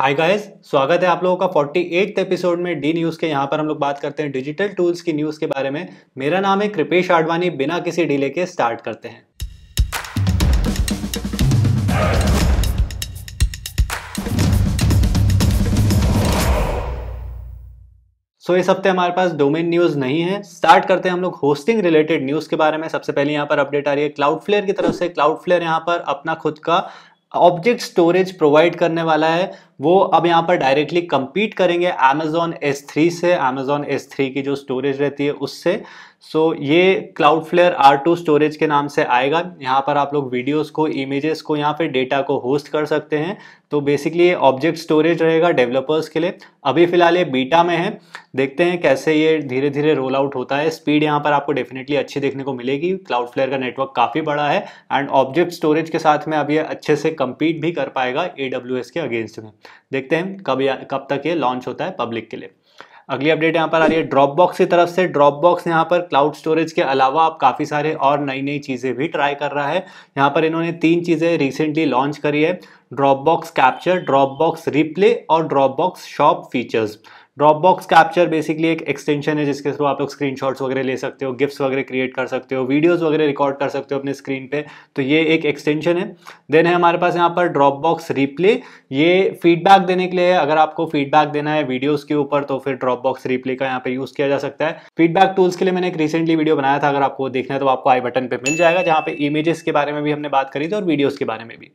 hi guys स्वागत है आप लोगों का 48th एपिसोड में डी न्यूज़ के यहाँ पर हम लोग बात करते हैं डिजिटल टूल्स की न्यूज़ के बारे में मेरा नाम है कृपेश आडवाणी बिना किसी डिले के स्टार्ट करते हैं सो so, इस हफ्ते हमारे पास डोमेन न्यूज नहीं है स्टार्ट करते हैं हम लोग होस्टिंग रिलेटेड न्यूज के बारे में सबसे पहले यहाँ पर अपडेट आ रही है क्लाउड फ्लेयर की तरफ से क्लाउड फ्लेयर यहाँ पर अपना खुद का ऑब्जेक्ट स्टोरेज प्रोवाइड करने वाला है वो अब यहाँ पर डायरेक्टली कंपीट करेंगे अमेजोन S3 से अमेजोन S3 की जो स्टोरेज रहती है उससे सो so, ये क्लाउड फ्लेयर आर स्टोरेज के नाम से आएगा यहाँ पर आप लोग वीडियोस को इमेजेस को यहाँ पे डेटा को होस्ट कर सकते हैं तो बेसिकली ये ऑब्जेक्ट स्टोरेज रहेगा डेवलपर्स के लिए अभी फिलहाल ये बीटा में है देखते हैं कैसे ये धीरे धीरे रोल आउट होता है स्पीड यहाँ पर आपको डेफिनेटली अच्छी देखने को मिलेगी क्लाउड फ्लेयर का नेटवर्क काफ़ी बड़ा है एंड ऑब्जेक्ट स्टोरेज के साथ में अब ये अच्छे से कम्पीट भी कर पाएगा ए के अगेंस्ट में देखते हैं कब कब तक ये लॉन्च होता है पब्लिक के लिए अगली अपडेट यहाँ पर आ रही है ड्रॉप बॉक्स की तरफ से ड्रॉप बॉक्स यहाँ पर क्लाउड स्टोरेज के अलावा आप काफ़ी सारे और नई नई चीज़ें भी ट्राई कर रहा है यहाँ पर इन्होंने तीन चीज़ें रिसेंटली लॉन्च करी है Dropbox capture Dropbox replay और Dropbox shop features Dropbox capture basically एक एक्सटेंशन है जिसके थ्रू आप लोग स्क्रीन वगैरह ले सकते हो गिफ्ट्स वगैरह क्रिएट कर सकते हो वीडियोज वगैरह रिकॉर्ड कर सकते हो अपने स्क्रीन पे तो ये एक एक्सटेंशन है देन है हमारे पास यहाँ पर ड्रॉपबॉक्स रिप्ले ये फीडबैक देने के लिए अगर आपको फीडबैक देना है वीडियोज़ के ऊपर तो फिर ड्रॉपबॉक्स रिप्ले का यहाँ पर यूज़ किया जा सकता है फीडबैक टूल्स के लिए मैंने एक रिसेंटली वीडियो बनाया था अगर आपको देखना है तो आपको आई बटन पर मिल जाएगा जहाँ पर इमेजेस के बारे में भी हमने बात करी थी और वीडियोज़ के बारे में भी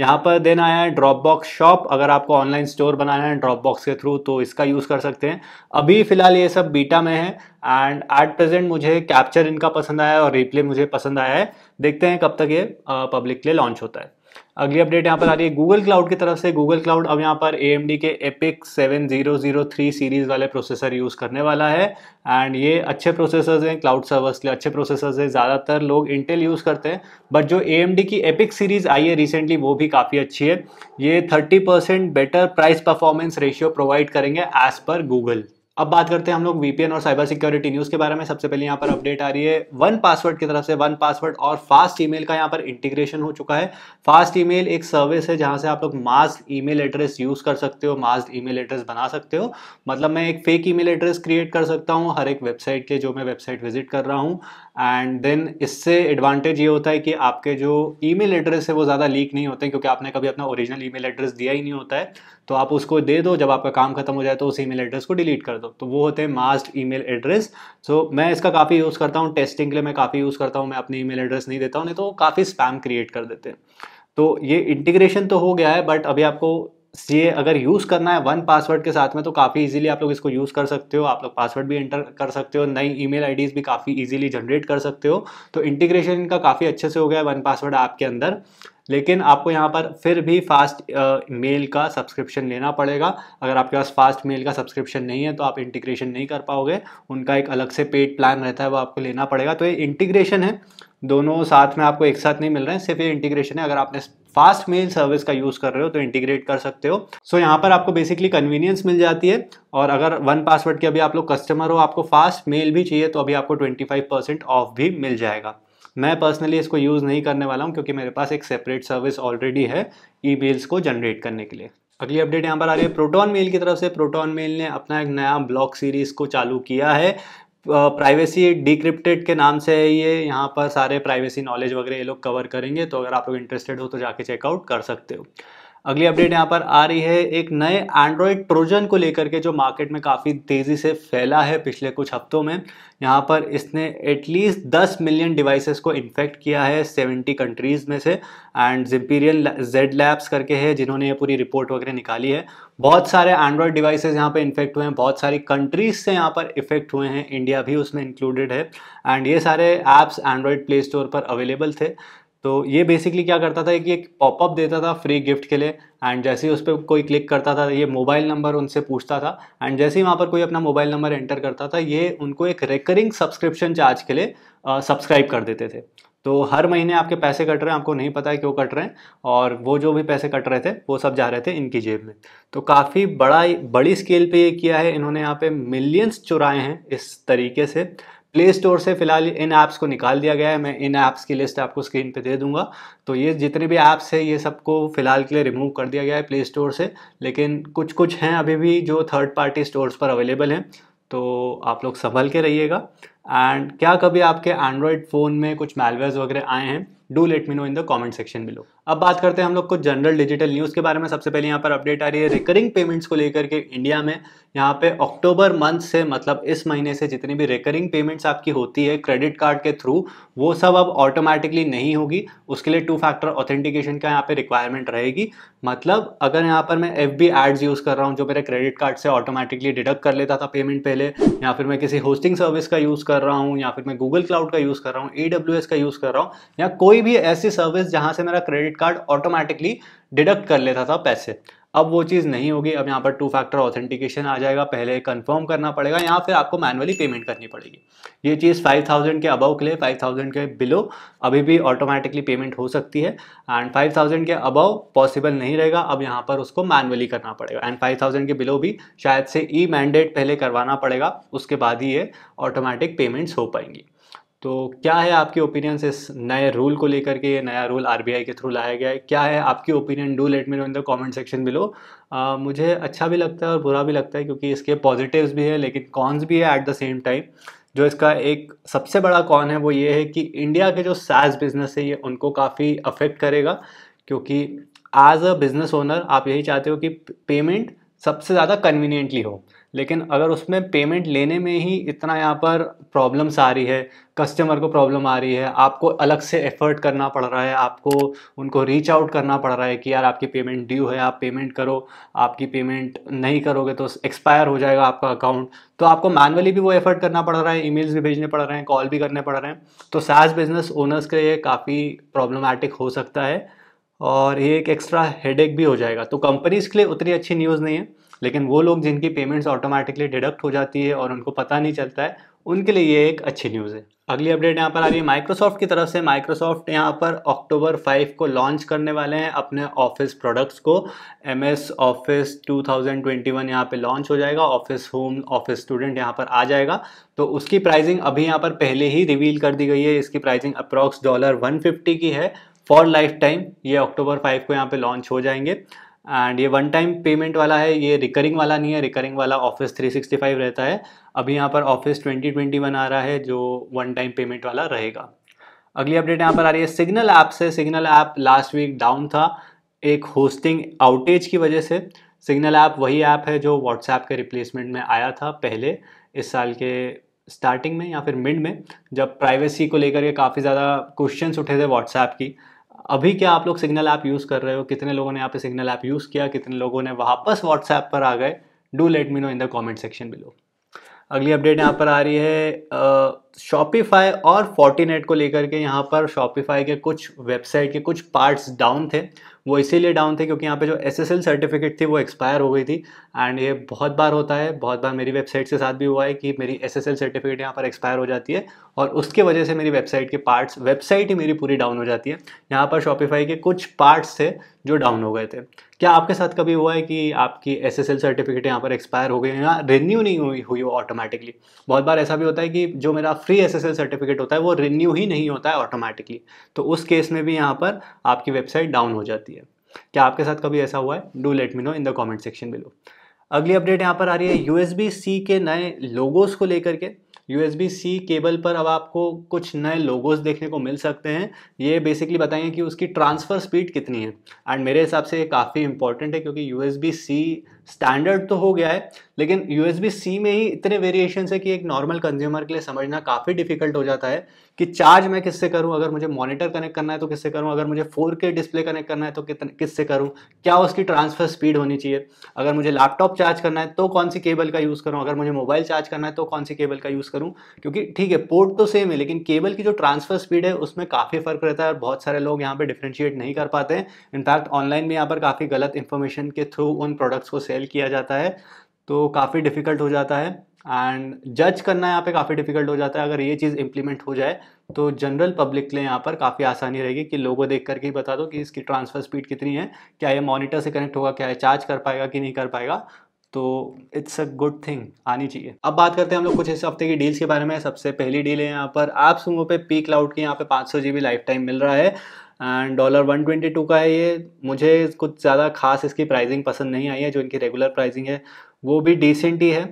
यहाँ पर देन आया है ड्रॉप बॉक्स शॉप अगर आपको ऑनलाइन स्टोर बनाना है ड्रॉप बॉक्स के थ्रू तो इसका यूज़ कर सकते हैं अभी फ़िलहाल ये सब बीटा में है एंड एट प्रेजेंट मुझे कैप्चर इनका पसंद आया और रिप्ले मुझे पसंद आया है देखते हैं कब तक ये पब्लिक के लिए लॉन्च होता है अगली अपडेट यहाँ पर आ रही है गूगल क्लाउड की तरफ से गूगल क्लाउड अब यहाँ पर ए के एपिक 7003 सीरीज़ वाले प्रोसेसर यूज़ करने वाला है एंड ये अच्छे प्रोसेसर्स हैं क्लाउड सर्वर्स के लिए अच्छे प्रोसेसर्स हैं ज़्यादातर लोग इंटेल यूज़ करते हैं बट जो ए की एपिक सीरीज़ आई है रिसेंटली वो भी काफ़ी अच्छी है ये thirty better price performance ratio provide करेंगे एज़ पर गूगल अब बात करते हैं हम लोग वीपीएन और साइबर सिक्योरिटी न्यूज़ के बारे में सबसे पहले यहाँ पर अपडेट आ रही है वन पासवर्ड की तरफ से वन पासवर्ड और फास्ट ईमेल का यहाँ पर इंटीग्रेशन हो चुका है फास्ट ईमेल एक सर्विस है जहाँ से आप लोग मास्क ईमेल एड्रेस यूज़ कर सकते हो मास्क ईमेल एड्रेस बना सकते हो मतलब मैं एक फेक ईमेल एड्रेस क्रिएट कर सकता हूँ हर एक वेबसाइट के जो मैं वेबसाइट विजिट कर रहा हूँ एंड देन इससे एडवांटेज ये होता है कि आपके जो ईमेल एड्रेस है वो ज़्यादा लीक नहीं होते क्योंकि आपने कभी अपना ओरिजिनल ईमेल एड्रेस दिया ही नहीं होता है तो आप उसको दे दो जब आपका काम खत्म हो जाए तो उस ईमेल एड्रेस को डिलीट कर दो तो वो होते हैं मास्ट ईमेल एड्रेस सो मैं इसका काफ़ी यूज़ करता हूँ टेस्टिंग के लिए मैं काफ़ी यूज़ करता हूँ मैं अपनी ईमेल एड्रेस नहीं देता हूँ नहीं तो काफ़ी स्पैम क्रिएट कर देते हैं तो ये इंटीग्रेशन तो हो गया है बट अभी आपको ये अगर यूज़ करना है वन पासवर्ड के साथ में तो काफ़ी इजीली आप लोग इसको यूज़ कर सकते हो आप लोग पासवर्ड भी एंटर कर सकते हो नई ईमेल आईडीज़ भी काफ़ी इजीली जनरेट कर सकते हो तो इंटीग्रेशन इनका काफ़ी अच्छे से हो गया है वन पासवर्ड ऐप के अंदर लेकिन आपको यहाँ पर फिर भी फास्ट मेल का सब्सक्रिप्शन लेना पड़ेगा अगर आपके पास फास्ट मेल का सब्सक्रिप्शन नहीं है तो आप इंटीग्रेशन नहीं कर पाओगे उनका एक अलग से पेड प्लान रहता है वो आपको लेना पड़ेगा तो ये इंटीग्रेशन है दोनों साथ में आपको एक साथ नहीं मिल रहे हैं सिर्फ ये इंटीग्रेशन है अगर आपने फास्ट मेल सर्विस का यूज़ कर रहे हो तो इंटीग्रेट कर सकते हो सो so, यहाँ पर आपको बेसिकली कन्वीनियंस मिल जाती है और अगर वन पासवर्ड के अभी आप लोग कस्टमर हो आपको फास्ट मेल भी चाहिए तो अभी आपको 25% ऑफ भी मिल जाएगा मैं पर्सनली इसको यूज़ नहीं करने वाला हूँ क्योंकि मेरे पास एक सेपरेट सर्विस ऑलरेडी है ई को जनरेट करने के लिए अगली अपडेट यहाँ पर आ रही है प्रोटॉन मेल की तरफ से प्रोटॉन मेल ने अपना एक नया ब्लॉग सीरीज को चालू किया है प्राइवेसी डिक्रिप्टेड के नाम से है ये यहाँ पर सारे प्राइवेसी नॉलेज वगैरह ये लोग कवर करेंगे तो अगर आप लोग इंटरेस्टेड हो तो जाके चेकआउट कर सकते हो अगली अपडेट यहाँ पर आ रही है एक नए एंड्रॉयड ट्रोजन को लेकर के जो मार्केट में काफ़ी तेज़ी से फैला है पिछले कुछ हफ्तों में यहाँ पर इसने एटलीस्ट 10 मिलियन डिवाइसेस को इन्फेक्ट किया है 70 कंट्रीज़ में से एंड जिम्पीरियन जेड लैब्स करके है जिन्होंने ये पूरी रिपोर्ट वगैरह निकाली है बहुत सारे एंड्रॉयड डिवाइसेज यहाँ पर इन्फेक्ट हुए हैं बहुत सारी कंट्रीज़ से यहाँ पर इफेक्ट हुए हैं इंडिया भी उसमें इंक्लूडेड है एंड ये सारे ऐप्स एंड्रॉयड प्ले स्टोर पर अवेलेबल थे तो ये बेसिकली क्या करता था कि एक पॉपअप देता था फ्री गिफ्ट के लिए एंड जैसे ही उस पर कोई क्लिक करता था ये मोबाइल नंबर उनसे पूछता था एंड जैसे ही वहाँ पर कोई अपना मोबाइल नंबर एंटर करता था ये उनको एक रिकरिंग सब्सक्रिप्शन चार्ज के लिए सब्सक्राइब कर देते थे तो हर महीने आपके पैसे कट रहे हैं आपको नहीं पता है क्यों कट रहे हैं और वो जो भी पैसे कट रहे थे वो सब जा रहे थे इनकी जेब में तो काफ़ी बड़ा बड़ी स्केल पे ये किया है इन्होंने यहाँ पे मिलियंस चुराए हैं इस तरीके से प्ले स्टोर से फिलहाल इन ऐप्स को निकाल दिया गया है मैं इन ऐप्स की लिस्ट आपको स्क्रीन पे दे दूंगा तो ये जितने भी ऐप्स है ये सबको फिलहाल के लिए रिमूव कर दिया गया है प्ले स्टोर से लेकिन कुछ कुछ हैं अभी भी जो थर्ड पार्टी स्टोर्स पर अवेलेबल हैं तो आप लोग संभल के रहिएगा एंड क्या कभी आपके एंड्रॉयड फ़ोन में कुछ मेलवेयर्स वगैरह आए हैं do let me know in the comment section below अब बात करते हैं हम लोग कुछ जनरल डिजिटल न्यूज़ के बारे में सबसे पहले यहाँ पर अपडेट आ रही है रिकरिंग पेमेंट्स को लेकर के इंडिया में यहाँ पे अक्टूबर मंथ से मतलब इस महीने से जितनी भी रिकरिंग पेमेंट्स आपकी होती है क्रेडिट कार्ड के थ्रू वो सब अब ऑटोमेटिकली नहीं होगी उसके लिए टू फैक्टर ऑथेंटिकेशन का यहाँ पे रिक्वायरमेंट रहेगी मतलब अगर यहाँ पर मैं एफ बी एड्स यूज़ कर रहा हूँ जो मेरे क्रेडिट कार्ड से ऑटोमेटिकली डिडक्ट कर लेता था पेमेंट पहले या फिर मैं किसी होस्टिंग सर्विस का यूज़ कर कर रहा हूँ या फिर मैं गूगल क्लाउड का यूज़ कर रहा हूँ ए का यूज़ कर रहा हूँ या कोई भी ऐसी सर्विस जहाँ से मेरा क्रेडिट कार्ड ऑटोमेटिकली डिडक्ट कर लेता था पैसे अब वो चीज़ नहीं होगी अब यहाँ पर टू फैक्टर ऑथेंटिकेशन आ जाएगा पहले कंफर्म करना पड़ेगा या फिर आपको मैनुअली पेमेंट करनी पड़ेगी ये चीज़ फाइव थाउजेंड के अबव के लिए फाइव थाउजेंड के बिलो अभी भी ऑटोमेटिकली पेमेंट हो सकती है एंड फाइव थाउजेंड के अबव पॉसिबल नहीं रहेगा अब यहाँ पर उसको मैनुअली करना पड़ेगा एंड फाइव थाउजेंड के बिलो भी शायद से ई मैंडेट पहले करवाना पड़ेगा उसके बाद ही ये ऑटोमेटिक पेमेंट्स हो पाएंगी तो क्या है आपके ओपिनियंस इस नए रूल को लेकर के ये नया रूल आर के थ्रू लाया गया है क्या है आपकी opinion do let me know in the comment section below मुझे अच्छा भी लगता है और बुरा भी लगता है क्योंकि इसके पॉजिटिव्स भी है लेकिन कॉन्स भी है एट द सेम टाइम जो इसका एक सबसे बड़ा कॉन है वो ये है कि इंडिया के जो सैज बिज़नेस है ये उनको काफ़ी अफेक्ट करेगा क्योंकि एज अ बिज़नेस ओनर आप यही चाहते हो कि पेमेंट सबसे ज़्यादा कन्वीनियंटली हो लेकिन अगर उसमें पेमेंट लेने में ही इतना यहाँ पर प्रॉब्लम्स आ रही है कस्टमर को प्रॉब्लम आ रही है आपको अलग से एफर्ट करना पड़ रहा है आपको उनको रीच आउट करना पड़ रहा है कि यार आपकी पेमेंट ड्यू है आप पेमेंट करो आपकी पेमेंट नहीं करोगे तो एक्सपायर हो जाएगा आपका अकाउंट तो आपको मैनुअली भी वो एफर्ट करना पड़ रहा है ई भी भेजने पड़ रहे हैं कॉल भी करने पड़ रहे हैं तो सैज बिजनेस ओनर्स के लिए काफ़ी प्रॉब्लमैटिक हो सकता है और ये एक एक्स्ट्रा हेडेक भी हो जाएगा तो कंपनीज़ के लिए उतनी अच्छी न्यूज़ नहीं है लेकिन वो लोग जिनकी पेमेंट्स ऑटोमेटिकली डिडक्ट हो जाती है और उनको पता नहीं चलता है उनके लिए ये एक अच्छी न्यूज़ है अगली अपडेट यहाँ पर आ रही है माइक्रोसॉफ्ट की तरफ से माइक्रोसॉफ्ट यहाँ पर अक्टूबर फाइव को लॉन्च करने वाले हैं अपने ऑफिस प्रोडक्ट्स को M S office two thousand twenty one यहाँ पर लॉन्च हो जाएगा ऑफिस होम ऑफिस स्टूडेंट यहाँ पर आ जाएगा तो उसकी प्राइसिंग अभी यहाँ पर पहले ही रिवील कर दी गई है इसकी pricing approx dollar one fifty की है फॉर लाइफ टाइम ये अक्टूबर फाइव को यहाँ पे लॉन्च हो जाएंगे एंड ये वन टाइम पेमेंट वाला है ये रिकरिंग वाला नहीं है रिकरिंग वाला ऑफिस 365 रहता है अभी यहाँ पर ऑफिस 2021 आ रहा है जो वन टाइम पेमेंट वाला रहेगा अगली अपडेट यहाँ पर आ रही है सिग्नल ऐप से Signal app last week down था एक होस्टिंग आउटेज की वजह से सिग्नल ऐप वही ऐप है जो व्हाट्सएप के रिप्लेसमेंट में आया था पहले इस साल के स्टार्टिंग में या फिर मिड में जब प्राइवेसी को लेकर के काफ़ी ज़्यादा क्वेश्चंस उठे थे व्हाट्सएप की अभी क्या आप लोग सिग्नल ऐप यूज़ कर रहे हो कितने लोगों ने यहाँ पे सिग्नल ऐप यूज़ किया कितने लोगों ने वापस व्हाट्सएप पर आ गए do let me know in the comment section below अगली अपडेट यहाँ पर आ रही है शॉपिफाई और फोर्टीनेट को लेकर के यहाँ पर शॉपिफाई के कुछ वेबसाइट के कुछ पार्ट्स डाउन थे वो इसीलिए डाउन थे क्योंकि यहाँ पे जो एस एस एल सर्टिफिकेट थी वो एक्सपायर हो गई थी एंड ये बहुत बार होता है बहुत बार मेरी वेबसाइट के साथ भी हुआ है कि मेरी एस एस एल सर्टिफिकेट यहाँ पर एक्सपायर हो जाती है और उसके वजह से मेरी वेबसाइट के पार्ट्स वेबसाइट ही मेरी पूरी डाउन हो जाती है यहाँ पर शॉपिफाई के कुछ पार्ट्स थे जो डाउन हो गए थे क्या आपके साथ कभी हुआ है कि आपकी एस एस एल सर्टिफिकेट यहाँ पर एक्सपायर हो गई या रिन्यू नहीं हुई हुई हो ऑटोमेटिकली बहुत बार ऐसा भी होता है कि जो मेरा free S S L certificate होता है वो रिन्यू ही नहीं होता है ऑटोमेटिकली तो उस केस में भी यहाँ पर आपकी वेबसाइट डाउन हो जाती है क्या आपके साथ कभी ऐसा हुआ है do let me know in the comment section below अगली अपडेट यहाँ पर आ रही है यू सी के नए लोगोस को लेकर के यू सी केबल पर अब आपको कुछ नए लोगोस देखने को मिल सकते हैं ये बेसिकली बताएंगे कि उसकी ट्रांसफ़र स्पीड कितनी है एंड मेरे हिसाब से ये काफ़ी इंपॉर्टेंट है क्योंकि यू सी स्टैंडर्ड तो हो गया है लेकिन यू सी में ही इतने वेरिएशन है कि एक नॉर्मल कंज्यूमर के लिए समझना काफ़ी डिफिकल्ट हो जाता है कि चार्ज मैं किससे करूं अगर मुझे मॉनिटर कनेक्ट करना है तो किससे करूं अगर मुझे फोर के डिस्प्ले कनेक्ट करना है तो कितने किससे करूं क्या उसकी ट्रांसफ़र स्पीड होनी चाहिए अगर मुझे लैपटॉप चार्ज करना है तो कौन सी केबल का यूज़ करूं अगर मुझे मोबाइल चार्ज करना है तो कौन सी केबल का यूज़ करूँ क्योंकि ठीक है पोर्ट तो सेम है लेकिन केबल की जो ट्रांसफ़र स्पीड है उसमें काफ़ी फ़र्क रहता है और बहुत सारे लोग यहाँ पर डिफ्रेंशिएट नहीं कर पाते हैं इनफैक्ट ऑनलाइन में यहाँ पर काफ़ी गलत इन्फॉर्मेशन के थ्रू उन प्रोडक्ट्स को सेल किया जाता है तो काफ़ी डिफ़िकल्ट हो जाता है एंड जज करना यहाँ पे काफ़ी डिफिकल्ट हो जाता है अगर ये चीज़ इंप्लीमेंट हो जाए तो जनरल पब्लिक के लिए यहाँ पर काफ़ी आसानी रहेगी कि लोगों देख करके ही बता दो कि इसकी ट्रांसफ़र स्पीड कितनी है क्या ये मॉनिटर से कनेक्ट होगा क्या ये चार्ज कर पाएगा कि नहीं कर पाएगा तो इट्स अ गुड थिंग आनी चाहिए अब बात करते हैं हम लोग कुछ इस हफ्ते की डील्स के बारे में सबसे पहली डील है यहाँ पर आप सुनो पे पी क्लाउड की यहाँ पे पाँच सौ जी बी लाइफ टाइम मिल रहा है and dollar one twenty two का है ये मुझे कुछ ज़्यादा खास इसकी प्राइसिंग पसंद नहीं आई है जो इनकी रेगुलर प्राइसिंग है वो भी डिसेंट ही है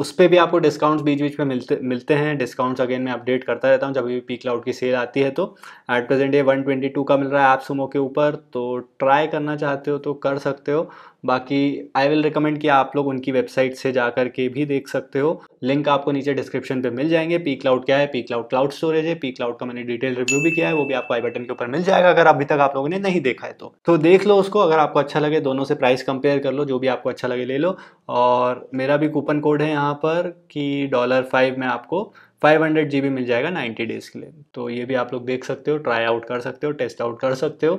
उस पर भी आपको डिस्काउंट्स बीच बीच में मिलते मिलते हैं डिस्काउंट्स अगेन मैं अपडेट करता रहता हूँ जब भी पी क्लाउड की सेल आती है तो एट प्रेजेंट ये 122 का मिल रहा है ऐप सुमो के ऊपर तो ट्राई करना चाहते हो तो कर सकते हो बाकी आई विल रिकमेंड कि आप लोग उनकी वेबसाइट से जा कर के भी देख सकते हो लिंक आपको नीचे डिस्क्रिप्शन पे मिल जाएंगे पी क्लाउड क्या है पी क्लाउड क्लाउड स्टोरेज है पी क्लाउड का मैंने डिटेल रिव्यू भी किया है वो भी आपको आई बटन के ऊपर मिल जाएगा अगर अभी तक आप लोगों ने नहीं देखा है तो तो देख लो उसको अगर आपको अच्छा लगे दोनों से प्राइस कंपेयर कर लो जो भी आपको अच्छा लगे ले लो और मेरा भी कूपन कोड है यहाँ पर कि डॉलर फाइव में आपको फाइव हंड्रेड जी बी मिल जाएगा नाइन्टी डेज़ के लिए तो ये भी आप लोग देख सकते हो ट्राई आउट कर सकते हो टेस्ट आउट कर सकते हो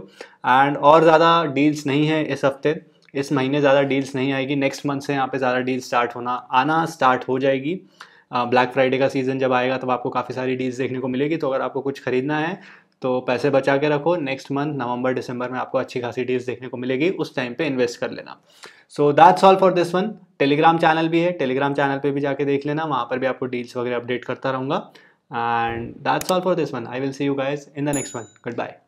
एंड और ज़्यादा डील्स नहीं है इस हफ्ते इस महीने ज़्यादा डील्स नहीं आएगी नेक्स्ट मंथ से यहाँ पे ज़्यादा डील स्टार्ट होना आना स्टार्ट हो जाएगी ब्लैक फ्राइडे का सीज़न जब आएगा तब आपको काफ़ी सारी डील्स देखने को मिलेगी तो अगर आपको कुछ खरीदना है तो पैसे बचा के रखो नेक्स्ट मंथ नवंबर दिसंबर में आपको अच्छी खासी डील्स देखने को मिलेगी उस टाइम पे इन्वेस्ट कर लेना so that's all for this one Telegram channel भी है टेलीग्राम चैनल पे भी जाके देख लेना वहाँ पर भी आपको डील्स वगैरह अपडेट करता रहूँगा and that's all for this one I will see you guys in the next one good bye